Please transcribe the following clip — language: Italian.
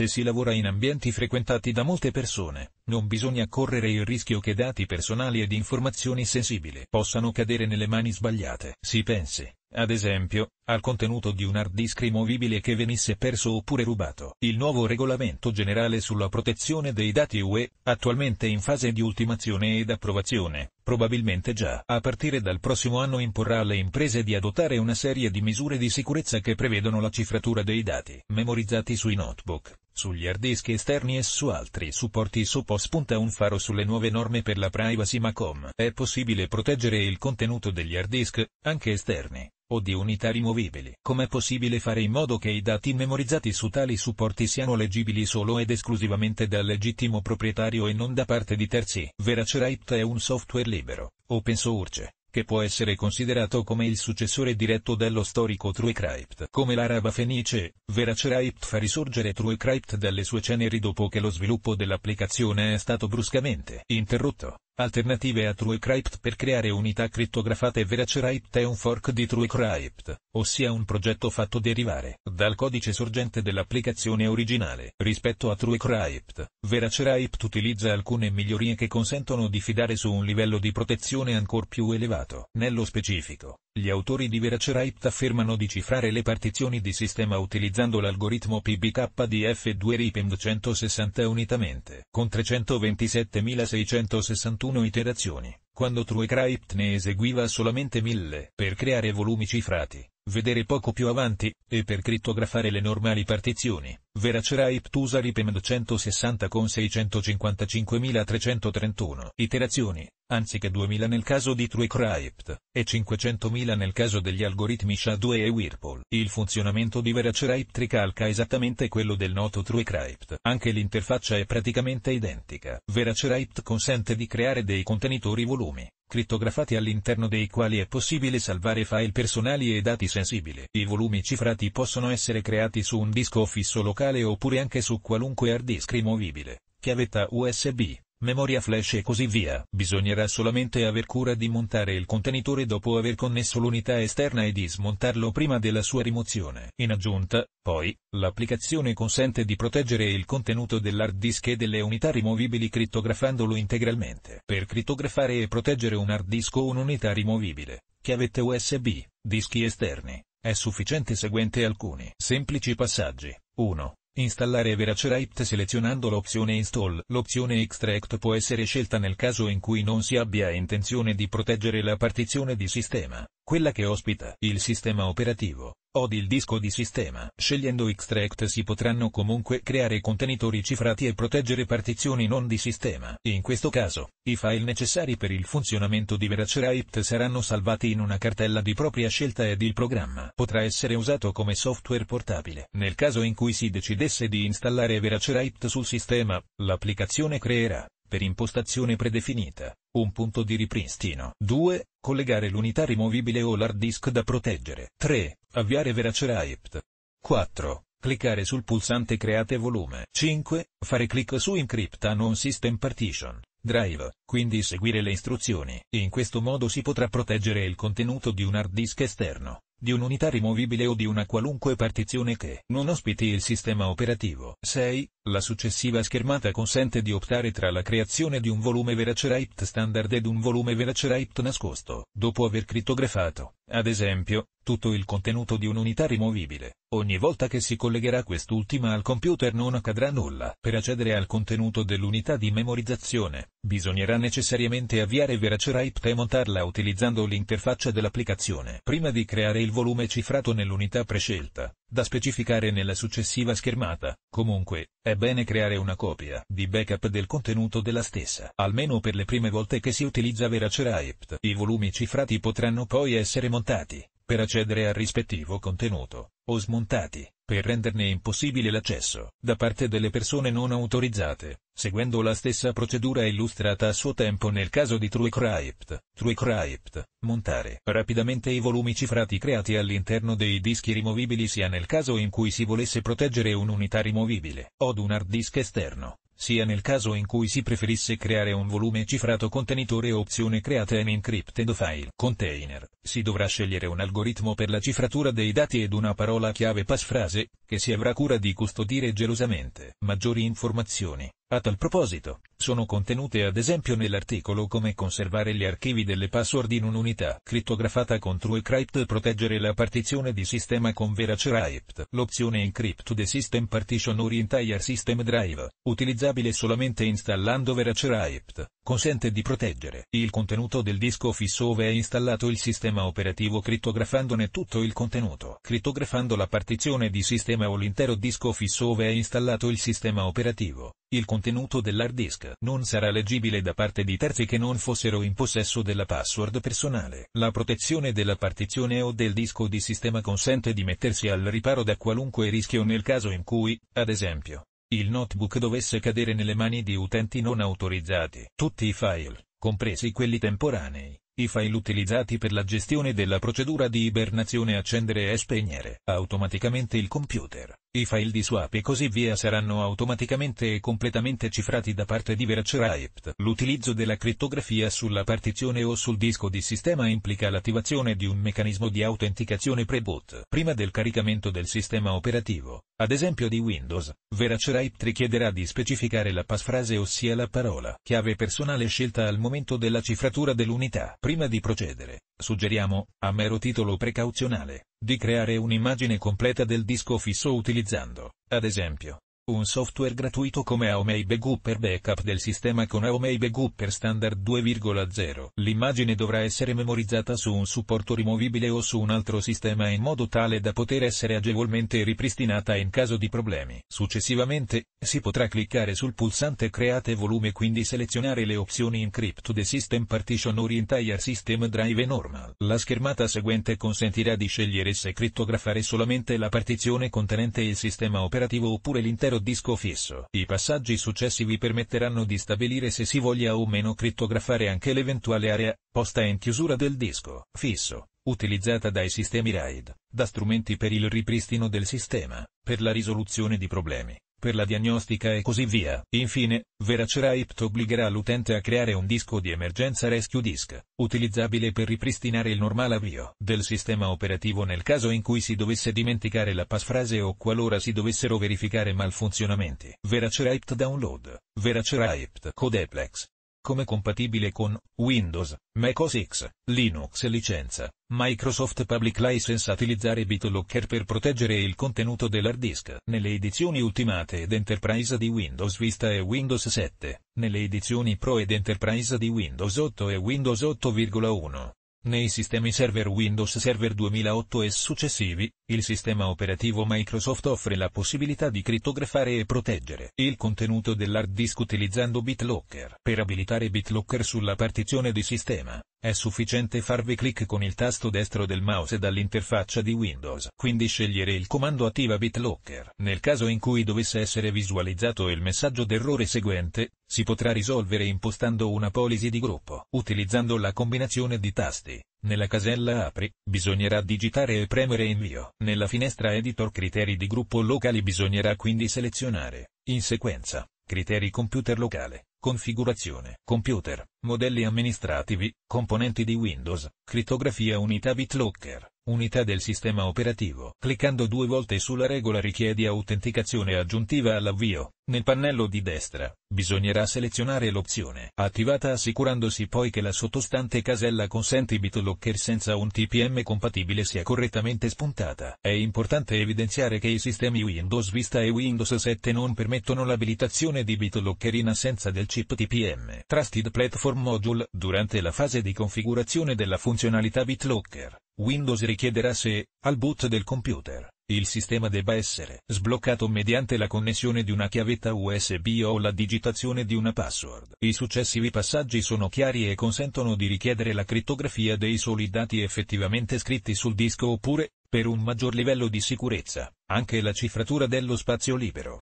Se si lavora in ambienti frequentati da molte persone, non bisogna correre il rischio che dati personali ed informazioni sensibili possano cadere nelle mani sbagliate. Si pensi, ad esempio, al contenuto di un hard disk rimovibile che venisse perso oppure rubato. Il nuovo regolamento generale sulla protezione dei dati UE, attualmente in fase di ultimazione ed approvazione, probabilmente già a partire dal prossimo anno imporrà alle imprese di adottare una serie di misure di sicurezza che prevedono la cifratura dei dati memorizzati sui notebook sugli hard disk esterni e su altri supporti Sopo spunta un faro sulle nuove norme per la privacy ma com è possibile proteggere il contenuto degli hard disk, anche esterni, o di unità rimovibili. Com'è possibile fare in modo che i dati memorizzati su tali supporti siano leggibili solo ed esclusivamente dal legittimo proprietario e non da parte di terzi? Veracerite è un software libero, open source, che può essere considerato come il successore diretto dello storico Truecrypt. Come l'araba fenice, Veracrypt fa risorgere Truecrypt dalle sue ceneri dopo che lo sviluppo dell'applicazione è stato bruscamente interrotto. Alternative a TrueCrypt per creare unità crittografate VeraCrypt è un fork di TrueCrypt, ossia un progetto fatto derivare dal codice sorgente dell'applicazione originale. Rispetto a TrueCrypt, VeraCrypt utilizza alcune migliorie che consentono di fidare su un livello di protezione ancor più elevato. Nello specifico, gli autori di VeraCrypt affermano di cifrare le partizioni di sistema utilizzando l'algoritmo PBKDF2RIPM160 unitamente, con 327.661 21 iterazioni, quando TrueCrypt ne eseguiva solamente 1000 per creare volumi cifrati, vedere poco più avanti, e per crittografare le normali partizioni. VeraCrypt usa RIPEMD 160 con 655.331 iterazioni, anziché 2000 nel caso di TrueCrypt, e 500.000 nel caso degli algoritmi Shadow e Whirlpool. Il funzionamento di Veracrypt ricalca esattamente quello del noto TrueCrypt. Anche l'interfaccia è praticamente identica. Veracrypt consente di creare dei contenitori volumi, crittografati all'interno dei quali è possibile salvare file personali e dati sensibili. I volumi cifrati possono essere creati su un disco fisso locale oppure anche su qualunque hard disk rimovibile, chiavetta USB, memoria flash e così via. Bisognerà solamente aver cura di montare il contenitore dopo aver connesso l'unità esterna e di smontarlo prima della sua rimozione. In aggiunta, poi, l'applicazione consente di proteggere il contenuto dell'hard disk e delle unità rimovibili crittografandolo integralmente. Per crittografare e proteggere un hard disk o un'unità rimovibile, chiavette USB, dischi esterni, è sufficiente seguente alcuni semplici passaggi. 1. Installare VeraCerite selezionando l'opzione Install. L'opzione Extract può essere scelta nel caso in cui non si abbia intenzione di proteggere la partizione di sistema, quella che ospita il sistema operativo. Odi il disco di sistema. Scegliendo Extract si potranno comunque creare contenitori cifrati e proteggere partizioni non di sistema. In questo caso, i file necessari per il funzionamento di Veracerite saranno salvati in una cartella di propria scelta ed il programma potrà essere usato come software portabile. Nel caso in cui si decidesse di installare Veracerite sul sistema, l'applicazione creerà per impostazione predefinita, un punto di ripristino. 2. Collegare l'unità rimovibile o l'hard disk da proteggere. 3. Avviare Veracera Apt. 4. Cliccare sul pulsante Create volume. 5. Fare clic su Encrypta non System Partition. Drive, quindi seguire le istruzioni. In questo modo si potrà proteggere il contenuto di un hard disk esterno, di un'unità rimovibile o di una qualunque partizione che non ospiti il sistema operativo. 6. La successiva schermata consente di optare tra la creazione di un volume VeraCerApt standard ed un volume VeraCerApt nascosto, dopo aver crittografato. Ad esempio, tutto il contenuto di un'unità rimovibile, ogni volta che si collegherà quest'ultima al computer non accadrà nulla. Per accedere al contenuto dell'unità di memorizzazione, bisognerà necessariamente avviare VeraCerite e montarla utilizzando l'interfaccia dell'applicazione. Prima di creare il volume cifrato nell'unità prescelta, da specificare nella successiva schermata. Comunque, è bene creare una copia di backup del contenuto della stessa, almeno per le prime volte che si utilizza VeraCeraipt. I volumi cifrati potranno poi essere montati, per accedere al rispettivo contenuto, o smontati, per renderne impossibile l'accesso da parte delle persone non autorizzate, seguendo la stessa procedura illustrata a suo tempo nel caso di TrueCrypt. TrueCrypt, montare rapidamente i volumi cifrati creati all'interno dei dischi rimovibili sia nel caso in cui si volesse proteggere un'unità rimovibile, od un hard disk esterno, sia nel caso in cui si preferisse creare un volume cifrato contenitore opzione create an encrypted file container, si dovrà scegliere un algoritmo per la cifratura dei dati ed una parola chiave passphrase, che si avrà cura di custodire gelosamente. Maggiori informazioni a tal proposito, sono contenute ad esempio nell'articolo come conservare gli archivi delle password in un'unità crittografata con TrueCrypt e proteggere la partizione di sistema con VeraCrypt, l'opzione Encrypt the System Partition or Entire System Drive, utilizzabile solamente installando VeraCrypt, consente di proteggere il contenuto del disco fisso ove è installato il sistema operativo crittografandone tutto il contenuto, crittografando la partizione di sistema o l'intero disco fisso ove è installato il sistema operativo, il contenuto dell'hard disk non sarà leggibile da parte di terzi che non fossero in possesso della password personale. La protezione della partizione o del disco di sistema consente di mettersi al riparo da qualunque rischio nel caso in cui, ad esempio, il notebook dovesse cadere nelle mani di utenti non autorizzati. Tutti i file, compresi quelli temporanei, i file utilizzati per la gestione della procedura di ibernazione accendere e spegnere automaticamente il computer i file di swap e così via saranno automaticamente e completamente cifrati da parte di VeraCrypt. L'utilizzo della crittografia sulla partizione o sul disco di sistema implica l'attivazione di un meccanismo di autenticazione pre-boot. Prima del caricamento del sistema operativo, ad esempio di Windows, VeraCrypt richiederà di specificare la passphrase ossia la parola chiave personale scelta al momento della cifratura dell'unità. Prima di procedere, suggeriamo, a mero titolo precauzionale, di creare un'immagine completa del disco fisso utilizzando, ad esempio, un software gratuito come Aomei Begup per backup del sistema con Aomei Begup per standard 2.0. L'immagine dovrà essere memorizzata su un supporto rimovibile o su un altro sistema in modo tale da poter essere agevolmente ripristinata in caso di problemi. Successivamente, si potrà cliccare sul pulsante Create volume quindi selezionare le opzioni Encrypt the System Partition or Entire System Drive Normal. La schermata seguente consentirà di scegliere se crittografare solamente la partizione contenente il sistema operativo oppure l'intero disco fisso. I passaggi successivi permetteranno di stabilire se si voglia o meno crittografare anche l'eventuale area, posta in chiusura del disco fisso, utilizzata dai sistemi RAID, da strumenti per il ripristino del sistema, per la risoluzione di problemi, per la diagnostica e così via. Infine, Veracerite obbligherà l'utente a creare un disco di emergenza Rescue Disk, utilizzabile per ripristinare il normale avvio del sistema operativo nel caso in cui si dovesse dimenticare la passphrase o qualora si dovessero verificare malfunzionamenti. Veracerite Download, Veracerite Codeplex, come compatibile con Windows, Mac OS X, Linux licenza, Microsoft Public License a utilizzare BitLocker per proteggere il contenuto dell'hard disk. Nelle edizioni Ultimate ed Enterprise di Windows Vista e Windows 7, nelle edizioni Pro ed Enterprise di Windows 8 e Windows 8,1 nei sistemi server Windows Server 2008 e successivi, il sistema operativo Microsoft offre la possibilità di crittografare e proteggere il contenuto dell'hard disk utilizzando BitLocker. Per abilitare BitLocker sulla partizione di sistema, è sufficiente farvi clic con il tasto destro del mouse dall'interfaccia di Windows, quindi scegliere il comando attiva BitLocker. Nel caso in cui dovesse essere visualizzato il messaggio d'errore seguente, si potrà risolvere impostando una polisi di gruppo, utilizzando la combinazione di tasti. Nella casella Apri, bisognerà digitare e premere Invio. Nella finestra Editor Criteri di gruppo locali bisognerà quindi selezionare, in sequenza, criteri computer locale, configurazione, computer, modelli amministrativi, componenti di Windows, crittografia unità BitLocker, Unità del sistema operativo. Cliccando due volte sulla regola richiedi autenticazione aggiuntiva all'avvio. Nel pannello di destra, bisognerà selezionare l'opzione attivata assicurandosi poi che la sottostante casella consenti BitLocker senza un TPM compatibile sia correttamente spuntata. È importante evidenziare che i sistemi Windows Vista e Windows 7 non permettono l'abilitazione di BitLocker in assenza del chip TPM. Trusted Platform Module, durante la fase di configurazione della funzionalità BitLocker Windows richiederà se, al boot del computer, il sistema debba essere sbloccato mediante la connessione di una chiavetta USB o la digitazione di una password. I successivi passaggi sono chiari e consentono di richiedere la crittografia dei soli dati effettivamente scritti sul disco oppure, per un maggior livello di sicurezza, anche la cifratura dello spazio libero.